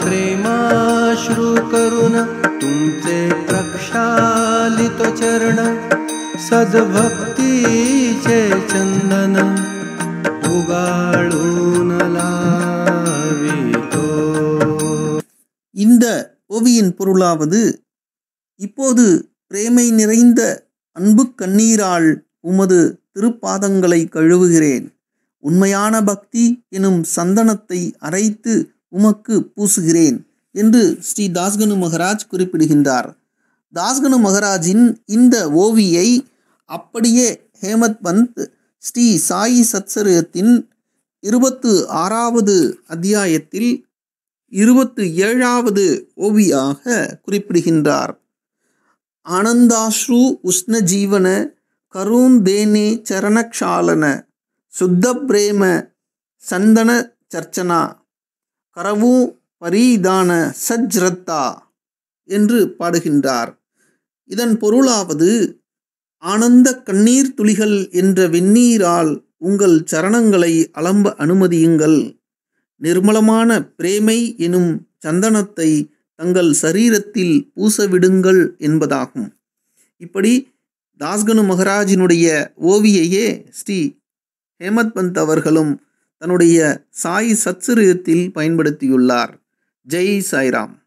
प्रेमाश्रू करुण तुमचे प्रक्षालित चरण सद्भक्तीचे चंदन उगाळून लावितो இந்த ஓவியின் பொருளாவது இப்போது பிரேமை நிறைந்த அன்பு கண்ணீரால் உமது திருப்பாதங்களை கழுவுகிறேன் உண்மையான பக்தி எனும் சந்தனத்தை அரைத்து உமக்கு பூசுகிறேன் என்று ஸ்ரீ தாஸ்கனு மகராஜ் குறிப்பிடுகின்றார் தாஸ்கனு மகராஜின் இந்த ஓவியை அப்படியே ஹேமத் பந்த் ஸ்ரீ சாயி சத்சரியத்தின் இருபத்து ஆறாவது அத்தியாயத்தில் இருபத்து ஏழாவது ஓவியாக குறிப்பிடுகின்றார் உஷ்ண ஜீவன கருந்தேனே சரணக்ஷாலன சுத்த பிரேம சந்தன சர்ச்சனா கரவு பரீதான சஜ்ரத்தா என்று பாடுகின்றார் இதன் பொருளாவது ஆனந்த கண்ணீர் துளிகள் என்ற வெந்நீரால் உங்கள் சரணங்களை அலம்ப அனுமதியுங்கள் நிர்மலமான பிரேமை எனும் சந்தனத்தை தங்கள் சரீரத்தில் பூசவிடுங்கள் என்பதாகும் இப்படி தாஸ்கனு மகராஜினுடைய ஓவியையே ஸ்ரீ ஹேமத் பந்த் அவர்களும் தன்னுடைய சாய் சச்சரியத்தில் பயன்படுத்தியுள்ளார் ஜெய் சாய்ராம்